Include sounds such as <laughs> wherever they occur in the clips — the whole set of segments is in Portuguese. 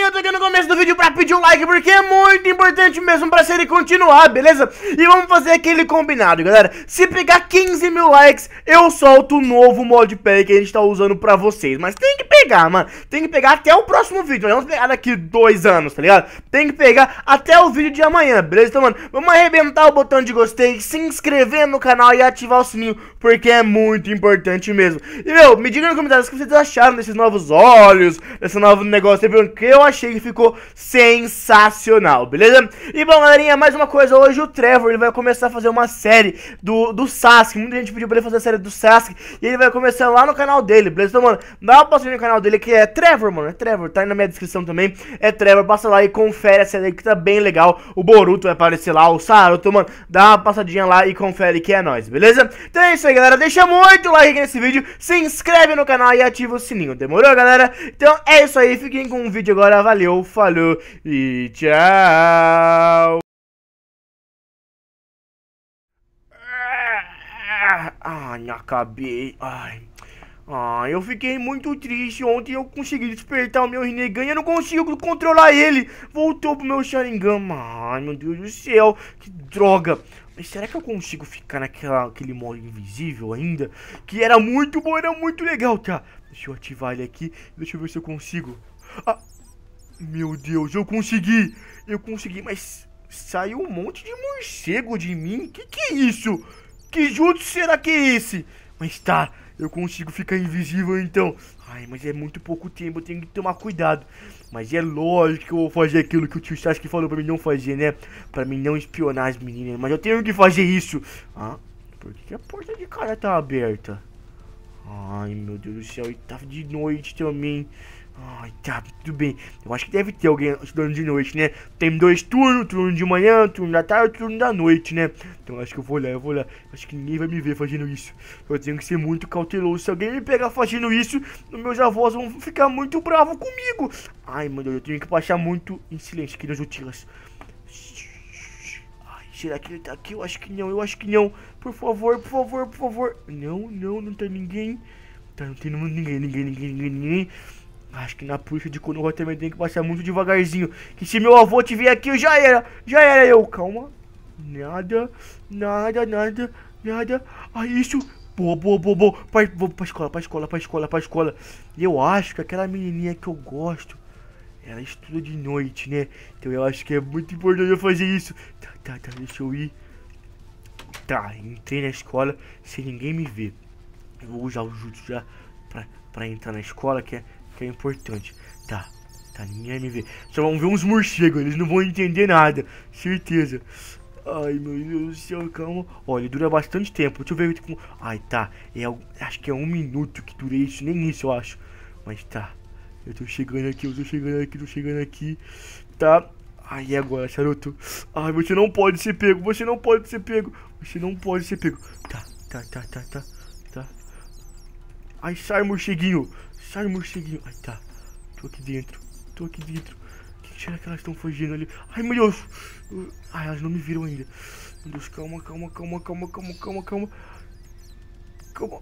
eu tô aqui no começo do vídeo pra pedir um like, porque é muito importante mesmo pra série continuar, beleza? E vamos fazer aquele combinado, galera. Se pegar 15 mil likes, eu solto o novo modpack que a gente tá usando pra vocês. Mas tem que pegar, mano. Tem que pegar até o próximo vídeo. vamos pegar daqui dois anos, tá ligado? Tem que pegar até o vídeo de amanhã, beleza? Então, mano, vamos arrebentar o botão de gostei, se inscrever no canal e ativar o sininho, porque é muito importante mesmo. E, meu, me diga nos comentários o que vocês acharam desses novos olhos, desse novo negócio, que eu achei achei que ficou sensacional, beleza? E bom, galerinha, mais uma coisa, hoje o Trevor ele vai começar a fazer uma série do, do Sasuke, muita gente pediu pra ele fazer a série do Sasuke, e ele vai começar lá no canal dele, beleza? Então, mano, dá uma passadinha no canal dele que é Trevor, mano, é Trevor, tá aí na minha descrição também, é Trevor, passa lá e confere a série que tá bem legal, o Boruto vai aparecer lá, o Saruto, mano, dá uma passadinha lá e confere que é nóis, beleza? Então é isso aí, galera, deixa muito like nesse vídeo, se inscreve no canal e ativa o sininho, demorou, galera? Então é isso aí, fiquem com o vídeo agora, Valeu, falou e tchau. Ai, acabei. Ai. ai eu fiquei muito triste. Ontem eu consegui despertar o meu Rinnegan e eu não consigo controlar ele. Voltou pro meu Sharingan. Ai, meu Deus do céu. Que droga. Mas será que eu consigo ficar naquele modo invisível ainda? Que era muito bom, era muito legal, tá? Deixa eu ativar ele aqui. Deixa eu ver se eu consigo. Ah... Meu Deus, eu consegui! Eu consegui, mas saiu um monte de morcego de mim. Que que é isso? Que jutsu será que é esse? Mas tá, eu consigo ficar invisível então. Ai, mas é muito pouco tempo, eu tenho que tomar cuidado. Mas é lógico que eu vou fazer aquilo que o tio Sasuke falou pra mim não fazer, né? Pra mim não espionar as meninas, mas eu tenho que fazer isso. Ah, por que a porta de cara tá aberta? Ai, meu Deus do céu, e de noite também. Ai, tá, tudo bem. Eu acho que deve ter alguém estudando de noite, né? Tem dois turnos, turno de manhã, turno da tarde, turno da noite, né? Então acho que eu vou olhar, eu vou olhar. Acho que ninguém vai me ver fazendo isso. Eu tenho que ser muito cauteloso. Se alguém me pegar fazendo isso, meus avós vão ficar muito bravos comigo. Ai, meu Deus, eu tenho que baixar muito em silêncio aqui nas rutinas. Será que ele tá aqui? Eu acho que não, eu acho que não. Por favor, por favor, por favor. Não, não, não tem ninguém. Tá, não tem ninguém, ninguém, ninguém, ninguém, ninguém. Acho que na puxa de Konoha também tem que passar muito devagarzinho. Que se meu avô te tiver aqui, eu já era. Já era eu. Calma. Nada, nada, nada, nada. Ah, isso. Boa, boa, boa, boa. Pra, pra escola, pra escola, pra escola, pra escola. Eu acho que aquela menininha que eu gosto ela estuda de noite, né? Então eu acho que é muito importante eu fazer isso. Tá, tá, tá, deixa eu ir. Tá, entrei na escola sem ninguém me ver. Eu vou usar o jutsu já pra, pra entrar na escola, que é, que é importante. Tá, tá, ninguém vai me ver. Só vão ver uns morcegos, eles não vão entender nada. Certeza. Ai, meu Deus do céu, calma. Olha, dura bastante tempo. Deixa eu ver. Ai, tá. É, acho que é um minuto que dura isso. Nem isso, eu acho. Mas tá. Eu tô chegando aqui, eu tô chegando aqui, tô chegando aqui. Tá. Aí agora, charuto. Ai, você não pode ser pego, você não pode ser pego. Você não pode ser pego. Tá, tá, tá, tá, tá. tá. Ai, sai, morceguinho. Sai, morceguinho. Ai, tá. Tô aqui dentro. Tô aqui dentro. O que será que elas estão fugindo ali? Ai, meu Deus. Ai, elas não me viram ainda. Meu Deus, calma, calma, calma, calma, calma, calma, calma. Calma.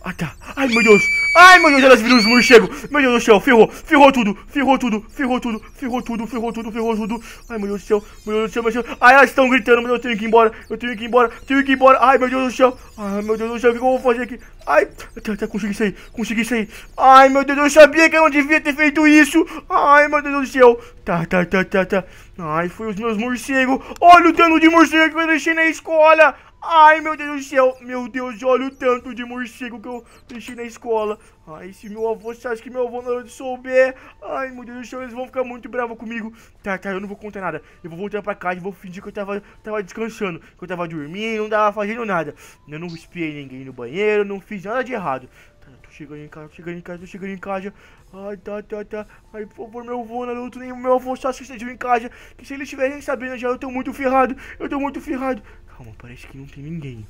Ah, tá. Ai, meu Deus. Ai, meu Deus, elas viram os morcegos. Meu Deus do céu, ferrou, ferrou tudo, ferrou tudo, ferrou tudo, ferrou tudo, ferrou tudo, ferrou tudo. Ai, meu Deus do céu, meu Deus do céu, meu Deus Ai, elas estão gritando, mas eu tenho que ir embora, eu tenho que ir embora, tenho que ir embora. Ai, meu Deus do céu, ai, meu Deus do céu, o que eu vou fazer aqui? Ai, até, até consegui sair, consegui sair. Ai, meu Deus, eu sabia que eu não devia ter feito isso. Ai, meu Deus do céu. Tá, tá, tá, tá, tá. Ai, foi os meus morcegos. Olha o dano de morcego que eu deixei na escola. Ai, meu Deus do céu. Meu Deus, olha o tanto de morcego que eu deixei na escola. Ai, se meu avô, se acha que meu avô não hora souber... Ai, meu Deus do céu, eles vão ficar muito bravos comigo. Tá, tá, eu não vou contar nada. Eu vou voltar pra casa e vou fingir que eu tava, tava descansando. Que eu tava dormindo, não tava fazendo nada. Eu não espiei ninguém no banheiro, não fiz nada de errado. Tá, tô chegando em casa, tô chegando em casa, tô chegando em casa. Ai, tá, tá, tá. Ai, por favor, meu avô, Naruto, é nem meu avô Sasuke estejam em casa. Que se eles estiverem sabendo já, eu tô muito ferrado. Eu tô muito ferrado. Calma, parece que não tem ninguém.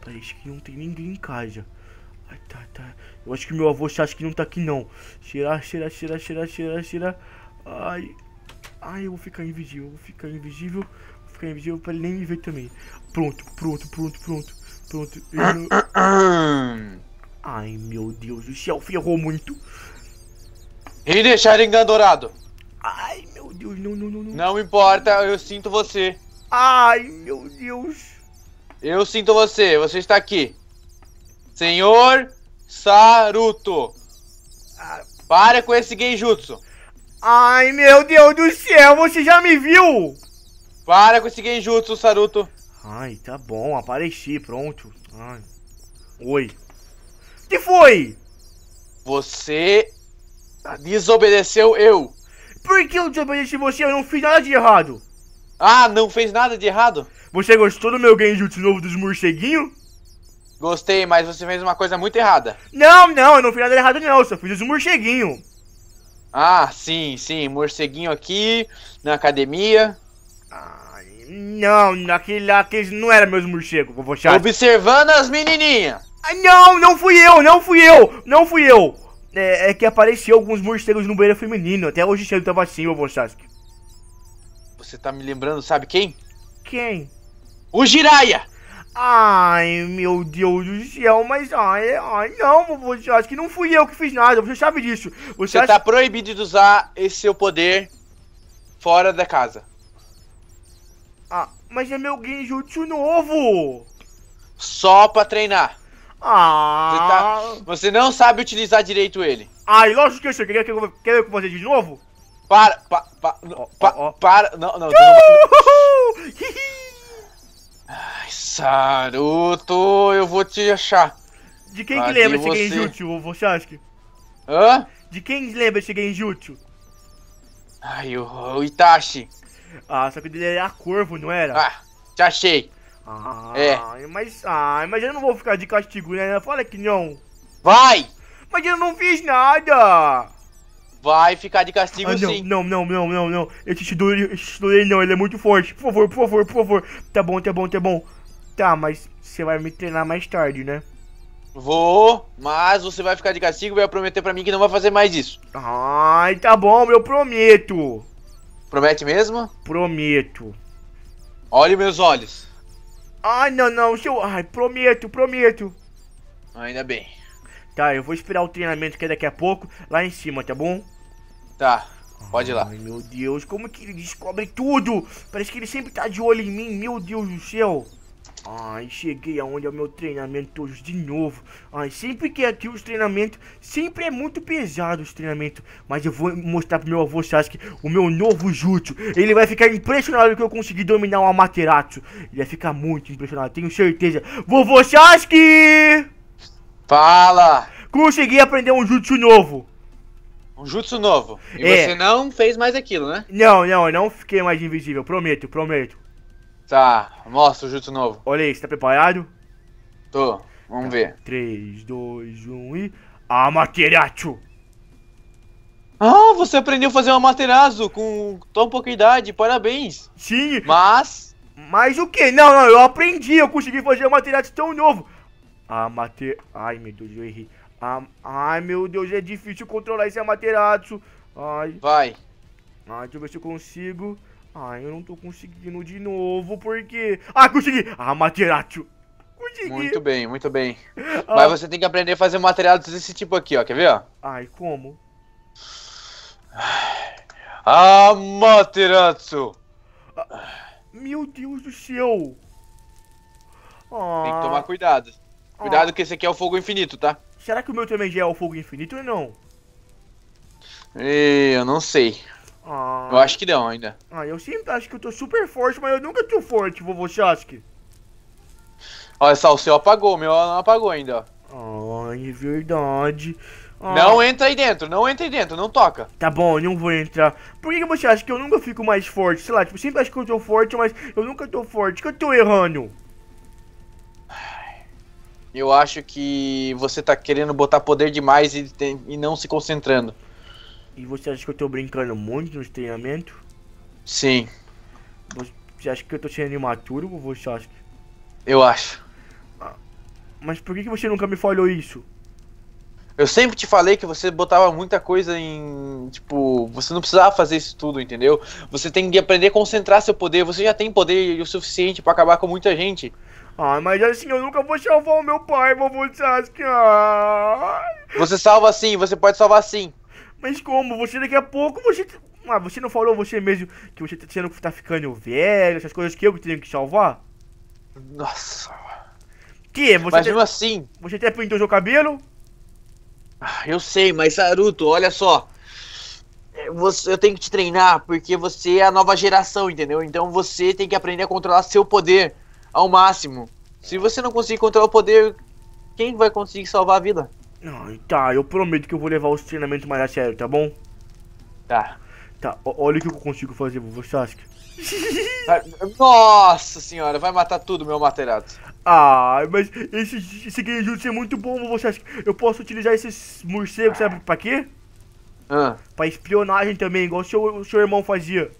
Parece que não tem ninguém em casa. Ai, tá, tá. Eu acho que meu avô acha que não tá aqui, não. cheira cheira cheira cheira cheira cheira Ai. Ai, eu vou ficar invisível. Vou ficar invisível. Vou ficar invisível pra ele nem me ver também. Pronto, pronto, pronto, pronto. Pronto. Eu... <coughs> Ai, meu Deus do céu. Ferrou muito. E deixar engan dourado. Ai, meu Deus. Não, não, não, não. Não importa, eu sinto você. Ai, meu Deus. Eu sinto você, você está aqui. Senhor Saruto. Ah. Para com esse genjutsu. Ai, meu Deus do céu, você já me viu? Para com esse genjutsu, Saruto. Ai, tá bom, apareci, pronto. Ai. Oi. Que foi? Você desobedeceu eu. Por que eu desobedeci você? Eu não fiz nada de errado. Ah, não fez nada de errado? Você gostou do meu Genjutsu novo dos morceguinhos? Gostei, mas você fez uma coisa muito errada. Não, não, eu não fiz nada errado não, eu só fiz os morceguinhos. Ah, sim, sim, morceguinho aqui, na academia. não, naquele lá, aqueles não era meus morcegos, vovô chato. Observando as menininhas. Ah, não, não fui eu, não fui eu, não fui eu. É, é que apareceu alguns morcegos no banheiro feminino, até hoje cedo tava assim, vovô Sasuke. Você tá me lembrando, sabe quem? Quem? O Jiraya! Ai, meu Deus do céu, mas ai, ai, não, você acha que não fui eu que fiz nada, você sabe disso. Você, você acha... tá proibido de usar esse seu poder fora da casa. Ah, mas é meu Genjutsu novo! Só pra treinar. Ah! Você, tá... Ah. você não sabe utilizar direito ele. Ai, lógico que eu sei. Quer, quer ver com você de novo? Para, pa, pa, não, pa, oh, oh. para, não, não. não. Ai, Saruto, eu vou te achar. De quem que lembra cheguei esse Genjutsu, o Voshasky? Hã? De quem lembra esse Genjutsu? Ai, o, o Itachi. Ah, só que ele era é corvo, não era? Ah, te achei. Ah, é. mas, ah, mas eu não vou ficar de castigo, né? Fala que não. Vai! Mas eu não fiz nada! vai ficar de castigo ah, não, sim. Não, não, não, não, não. Esse Chidori, esse ele não, ele é muito forte. Por favor, por favor, por favor. Tá bom, tá bom, tá bom. Tá, mas você vai me treinar mais tarde, né? Vou, mas você vai ficar de castigo e vai prometer para mim que não vai fazer mais isso. Ai, tá bom, eu prometo. Promete mesmo? Prometo. Olhe meus olhos. Ai, não, não, seu... Ai, prometo, prometo. Ainda bem. Tá, eu vou esperar o treinamento que é daqui a pouco, lá em cima, tá bom? Tá, pode ir lá. Ai, meu Deus, como que ele descobre tudo? Parece que ele sempre tá de olho em mim, meu Deus do céu. Ai, cheguei aonde é o meu treinamento hoje de novo. Ai, sempre que é aqui os treinamentos, sempre é muito pesado os treinamentos. Mas eu vou mostrar pro meu avô Sasuke o meu novo jutsu. Ele vai ficar impressionado que eu consegui dominar um Amaterasu. Ele vai ficar muito impressionado, tenho certeza. Vovô Sasuke! Fala! Consegui aprender um jutsu novo. Um jutsu novo. E é. você não fez mais aquilo, né? Não, não, eu não fiquei mais invisível. Prometo, prometo. Tá, mostra o jutsu novo. Olha aí, você tá preparado? Tô, vamos tá. ver. 3, 2, 1 e. Amaterasu! Ah, você aprendeu a fazer uma materazo com tão pouca idade, parabéns! Sim! Mas. Mas o que? Não, não, eu aprendi, eu consegui fazer um materazo tão novo! Amater. Ai meu Deus, eu errei. Ah, ai, meu Deus, é difícil controlar esse Amaterasu. Ai. Vai. Ai, deixa eu ver se eu consigo. Ai, eu não tô conseguindo de novo, porque... Ah, consegui! Amaterasu. Consegui. Muito bem, muito bem. Ah. <laughs> Mas você tem que aprender a fazer Amaterasu desse tipo aqui, ó. Quer ver, ó? Ai, como? Amaterasu. Ah, meu Deus do céu. Tem que ah. tomar cuidado. Cuidado ah. que esse aqui é o fogo infinito, tá? Será que o meu também já é o fogo infinito ou não? Eu não sei. Ah, eu acho que não ainda. Ah, eu sempre acho que eu tô super forte, mas eu nunca tô forte, vovô Chasque. Olha só, o seu apagou, o meu não apagou ainda. Ai, é verdade. Ah. Não entra aí dentro, não entra aí dentro, não toca. Tá bom, não vou entrar. Por que você acha que eu nunca fico mais forte? Sei lá, tipo, sempre acho que eu tô forte, mas eu nunca tô forte. que eu tô errando? Eu acho que você tá querendo botar poder demais e, tem, e não se concentrando. E você acha que eu tô brincando muito nos treinamentos? Sim. Você acha que eu tô sendo imaturo ou você acha? Eu acho. Ah, mas por que você nunca me falou isso? Eu sempre te falei que você botava muita coisa em. Tipo, você não precisava fazer isso tudo, entendeu? Você tem que aprender a concentrar seu poder. Você já tem poder o suficiente para acabar com muita gente. Ah, mas assim eu nunca vou salvar o meu pai, vovô Sasuke. Ah. Você salva sim, você pode salvar sim. Mas como? Você daqui a pouco você. Ah, você não falou você mesmo que você tá, sendo, tá ficando velho, essas coisas que eu tenho que salvar? Nossa. Que? Você mas te... mesmo assim. Você até pintou seu cabelo? Ah, eu sei, mas Naruto, olha só. É, você, eu tenho que te treinar porque você é a nova geração, entendeu? Então você tem que aprender a controlar seu poder ao máximo. Se você não conseguir controlar o poder, quem vai conseguir salvar a vida? Ai, tá, eu prometo que eu vou levar os treinamentos mais a sério, tá bom? Tá. Tá, olha o que eu consigo fazer por você, Sasuke. <laughs> Nossa senhora, vai matar tudo, meu materato. Ah, mas esse, esse genjutsu é muito bom, você acha eu posso utilizar esses morcegos, sabe pra quê? Ah. Pra espionagem também, igual o seu, o seu irmão fazia.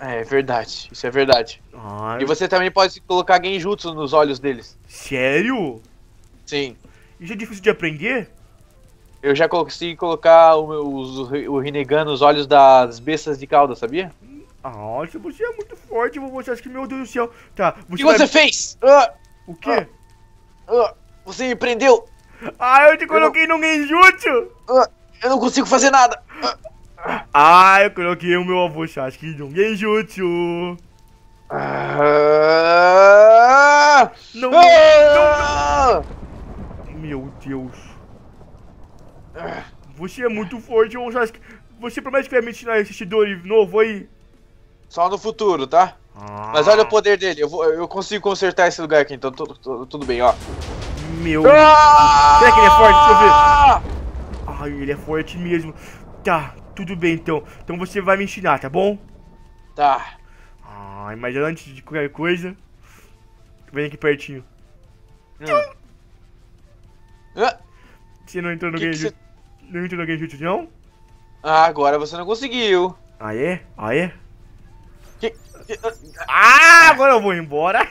É, é verdade, isso é verdade. E você também pode colocar genjutsu nos olhos deles. Sério? Sim. Isso é difícil de aprender? Eu já consegui colocar o, renegando o Rinnegan nos olhos das bestas de cauda, sabia? Ah, nossa, você é muito forte, você acha que, meu Deus do céu. Tá, você. O que vai... você fez? Ah! o quê? Ah, ah, você me prendeu! Ah, eu te coloquei eu não... no Genjutsu! Ah! eu não consigo fazer nada! Ah, eu coloquei o meu avô Sasuke de um Genjutsu. Ah, não, ah, não, ah! não, Meu Deus. Você é muito forte, ô Sasuke. Você promete que vai me ensinar esse Shidori novo aí? Só no futuro, tá? Ah. Mas olha o poder dele. Eu, vou, eu consigo consertar esse lugar aqui, então tudo bem, ó. Meu ah! Será que ele é forte? Deixa eu ver. Ai, ele é forte mesmo. Tá, tudo bem, então. Então você vai me ensinar, tá bom? Tá. Ai, mas antes de qualquer coisa, vem aqui pertinho. Hum. Você não entrou no que Game Jutsu? Não entrou no Game Jutsu, não? Ah, agora você não conseguiu. Aê? Aê? Ah, é? ah é? Que... Que... Ah, agora eu vou embora. <laughs>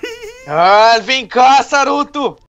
ah, vem cá, Saruto!